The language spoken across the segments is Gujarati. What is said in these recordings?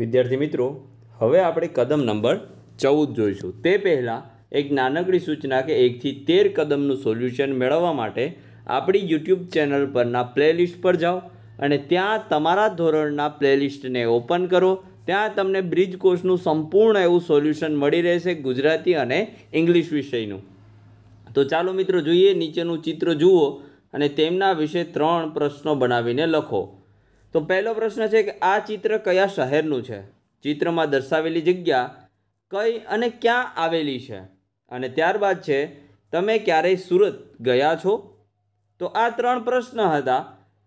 વિદ્યાર્થી મિત્રો હવે આપણે કદમ નંબર ચૌદ જોઈશું તે પહેલાં એક નાનકડી સૂચના કે એકથી તેર કદમનું સોલ્યુશન મેળવવા માટે આપણી યુટ્યુબ ચેનલ પરના પ્લેલિસ્ટ પર જાઓ અને ત્યાં તમારા ધોરણના પ્લેલિસ્ટને ઓપન કરો ત્યાં તમને બ્રિજ કોર્સનું સંપૂર્ણ એવું સોલ્યુશન મળી રહેશે ગુજરાતી અને ઇંગ્લિશ વિષયનું તો ચાલો મિત્રો જોઈએ નીચેનું ચિત્ર જુઓ અને તેમના વિશે ત્રણ પ્રશ્નો બનાવીને લખો તો પહેલો પ્રશ્ન છે કે આ ચિત્ર કયા શહેરનું છે ચિત્રમાં દર્શાવેલી જગ્યા કઈ અને ક્યાં આવેલી છે અને ત્યારબાદ છે તમે ક્યારેય સુરત ગયા છો તો આ ત્રણ પ્રશ્ન હતા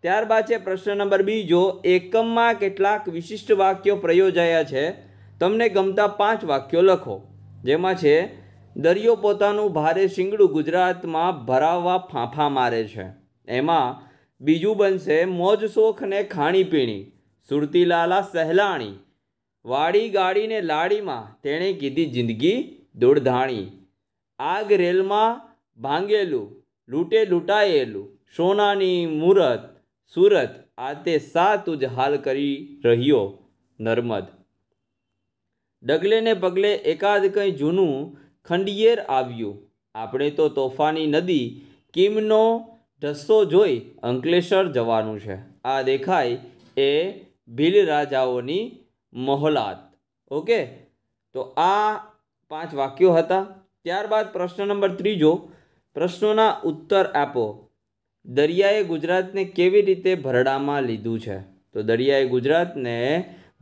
ત્યારબાદ છે પ્રશ્ન નંબર બીજો એકમમાં કેટલાક વિશિષ્ટ વાક્યો પ્રયોજાયા છે તમને ગમતા પાંચ વાક્યો લખો જેમાં છે દરિયો પોતાનું ભારે શિંગડું ગુજરાતમાં ભરાવવા ફાંફા મારે છે એમાં બીજું બનશે મોજ શોખ ને ખાણીપીણી સુરતીલાલા સહેલાણી વાડી ગાડીને લાડીમાં તેણે કીધી જિંદગી દોડધાણી આગ રેલમાં ભાંગેલું લૂંટે લૂંટાયેલું સોનાની મૂરત સુરત આ તે સાતું જ હાલ કરી રહ્યો નર્મદ ડગલે ને પગલે એકાદ કંઈ જૂનું ખંડિયેર આવ્યું આપણે તો તોફાની નદી કિમનો રસ્તો જોઈ અંકલેશ્વર જવાનું છે આ દેખાય એ ભીલ રાજાઓની મહોલાત ઓકે તો આ પાંચ વાક્યો હતા ત્યારબાદ પ્રશ્ન નંબર ત્રીજો પ્રશ્નોના ઉત્તર આપો દરિયાએ ગુજરાતને કેવી રીતે ભરડામાં લીધું છે તો દરિયાએ ગુજરાતને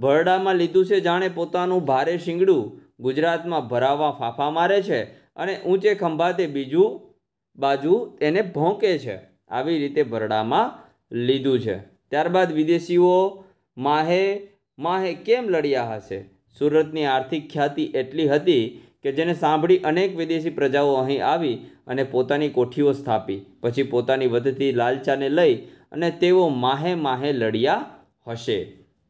ભરડામાં લીધું છે જાણે પોતાનું ભારે શિંગડું ગુજરાતમાં ભરાવા ફાંફા મારે છે અને ઊંચે ખંભાતે બીજું બાજુ એને ભોંકે છે આવી રીતે ભરડામાં લીધું છે ત્યારબાદ વિદેશીઓ માહે માહે કેમ લડ્યા હશે સુરતની આર્થિક ખ્યાતિ એટલી હતી કે જેને સાંભળી અનેક વિદેશી પ્રજાઓ અહીં આવી અને પોતાની કોઠીઓ સ્થાપી પછી પોતાની વધતી લાલચાને લઈ અને તેઓ માહે માહે લડ્યા હશે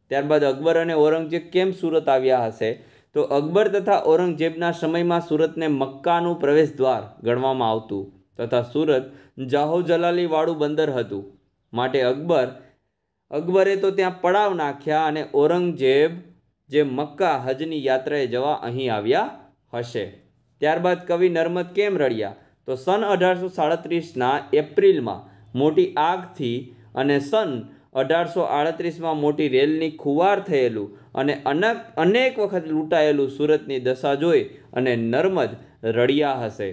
ત્યારબાદ અકબર અને ઔરંગઝેબ કેમ સુરત આવ્યા હશે તો અકબર તથા ઔરંગઝેબના સમયમાં સુરતને મક્કાનું પ્રવેશદ્વાર ગણવામાં આવતું તથા સુરત જાહો જલાલીવાળું બંદર હતું માટે અકબર અકબરે તો ત્યાં પડાવ નાખ્યા અને ઔરંગઝેબ જે મક્કા હજની યાત્રાએ જવા અહીં આવ્યા હશે ત્યારબાદ કવિ નર્મદ કેમ રડ્યા તો સન અઢારસો સાડત્રીસના એપ્રિલમાં મોટી આગથી અને સન અઢારસો આડત્રીસમાં મોટી રેલની ખુવાર થયેલું અને અનેક અનેક વખત લૂંટાયેલું સુરતની દશા જોઈ અને નર્મદ રડિયા હશે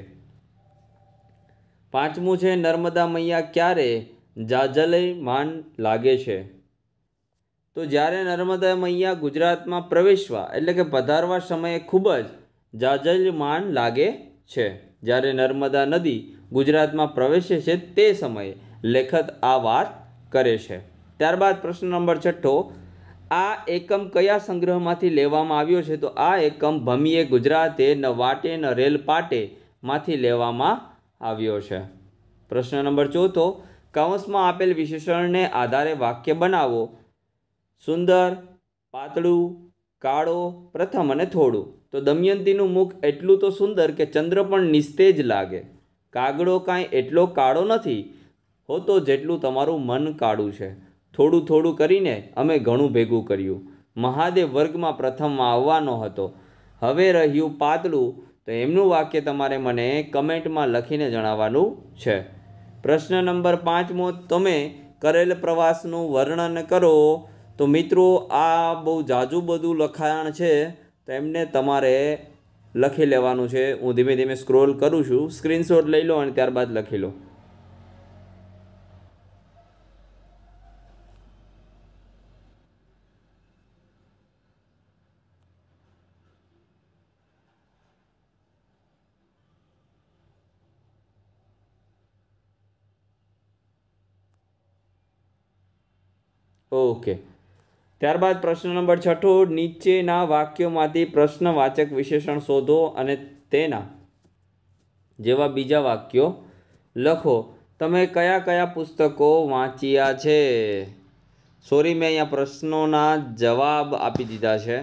પાંચમું છે નર્મદા મૈયા ક્યારે જાજલય માન લાગે છે તો જ્યારે નર્મદા મૈયા ગુજરાતમાં પ્રવેશવા એટલે કે પધારવા સમયે ખૂબ જ માન લાગે છે જ્યારે નર્મદા નદી ગુજરાતમાં પ્રવેશે છે તે સમયે લેખક આ વાત કરે છે ત્યારબાદ પ્રશ્ન નંબર છઠ્ઠો આ એકમ કયા સંગ્રહમાંથી લેવામાં આવ્યો છે તો આ એકમ ભમીએ ગુજરાતે ન વાટે ન રેલ પાટેમાંથી લેવામાં આવ્યો છે પ્રશ્ન નંબર ચોથો કૌંસમાં આપેલ વિશેષણને આધારે વાક્ય બનાવો સુંદર પાતળું કાળો પ્રથમ અને થોડું તો દમયંતીનું મુખ એટલું તો સુંદર કે ચંદ્ર પણ નિસ્તેજ લાગે કાગડો કાંઈ એટલો કાળો નથી હોતો જેટલું તમારું મન કાળું છે થોડું થોડું કરીને અમે ઘણું ભેગું કર્યું મહાદેવ વર્ગમાં પ્રથમમાં આવવાનો હતો હવે રહ્યું પાતળું તો એમનું વાક્ય તમારે મને કમેન્ટમાં લખીને જણાવવાનું છે પ્રશ્ન નંબર પાંચમો તમે કરેલ પ્રવાસનું વર્ણન કરો તો મિત્રો આ બહુ જાજુ બધું લખાણ છે તો એમને તમારે લખી લેવાનું છે હું ધીમે ધીમે સ્ક્રોલ કરું છું સ્ક્રીનશોટ લઈ લો અને ત્યારબાદ લખી લો ઓકે ત્યારબાદ પ્રશ્ન નંબર છઠ્ઠો નીચેના વાક્યોમાંથી પ્રશ્નવાચક વિશેષણ શોધો અને તેના જેવા બીજા વાક્યો લખો તમે કયા કયા પુસ્તકો વાંચ્યા છે સોરી મેં અહીંયા પ્રશ્નોના જવાબ આપી દીધા છે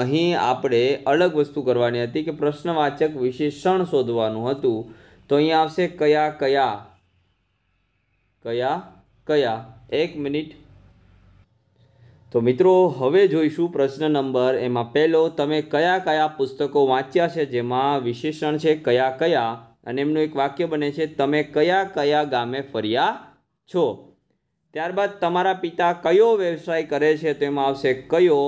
અહીં આપણે અલગ વસ્તુ કરવાની હતી કે પ્રશ્નવાચક વિશેષણ શોધવાનું હતું તો અહીંયા આવશે કયા કયા કયા કયા એક મિનિટ તો મિત્રો હવે જોઈશું પ્રશ્ન નંબર એમાં પહેલો તમે કયા કયા પુસ્તકો વાંચ્યા છે જેમાં વિશેષણ છે કયા કયા અને એમનું એક વાક્ય બને છે તમે કયા કયા ગામે ફર્યા છો ત્યારબાદ તમારા પિતા કયો વ્યવસાય કરે છે તો એમાં આવશે કયો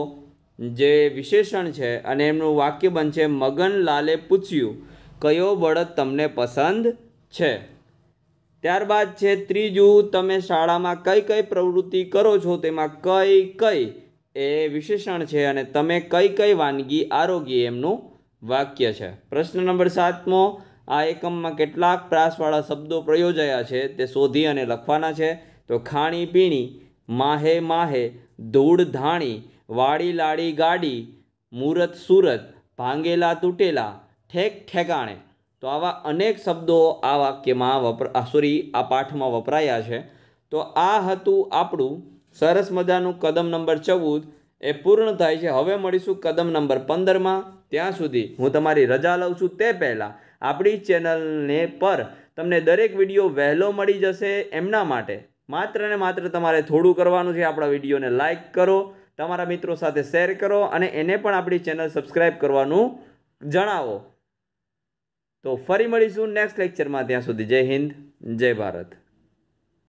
જે વિશેષણ છે અને એમનું વાક્ય બનશે મગનલાલે પૂછ્યું કયો બળદ તમને પસંદ છે ત્યારબાદ છે ત્રીજું તમે શાળામાં કઈ કઈ પ્રવૃત્તિ કરો છો તેમાં કઈ કઈ એ વિશેષણ છે અને તમે કઈ કઈ વાનગી આરોગી એમનું વાક્ય છે પ્રશ્ન નંબર સાતમો આ એકમમાં કેટલાક પ્રાસવાળા શબ્દો પ્રયોજાયા છે તે શોધી અને લખવાના છે તો ખાણી પીણી માહે માહે ધૂળ ધાણી વાડી લાડી ગાડી મૂરત સુરત ભાંગેલા તૂટેલા ઠેક ઠેકાણે તો આવા અનેક શબ્દો આ વાક્યમાં વપરા સોરી આ પાઠમાં વપરાયા છે તો આ હતું આપણું સરસ મજાનું કદમ નંબર ચૌદ એ પૂર્ણ થાય છે હવે મળીશું કદમ નંબર પંદરમાં ત્યાં સુધી હું તમારી રજા લઉં છું તે પહેલાં આપણી ચેનલને પર તમને દરેક વિડીયો વહેલો મળી જશે એમના માટે માત્ર ને માત્ર તમારે થોડું કરવાનું છે આપણા વિડીયોને લાઇક કરો તમારા મિત્રો સાથે શેર કરો અને એને પણ આપણી ચેનલ સબસ્ક્રાઈબ કરવાનું જણાવો તો ફરી મળીશું નેક્સ્ટ લેક્ચરમાં ત્યાં સુધી જય હિન્દ જય ભારત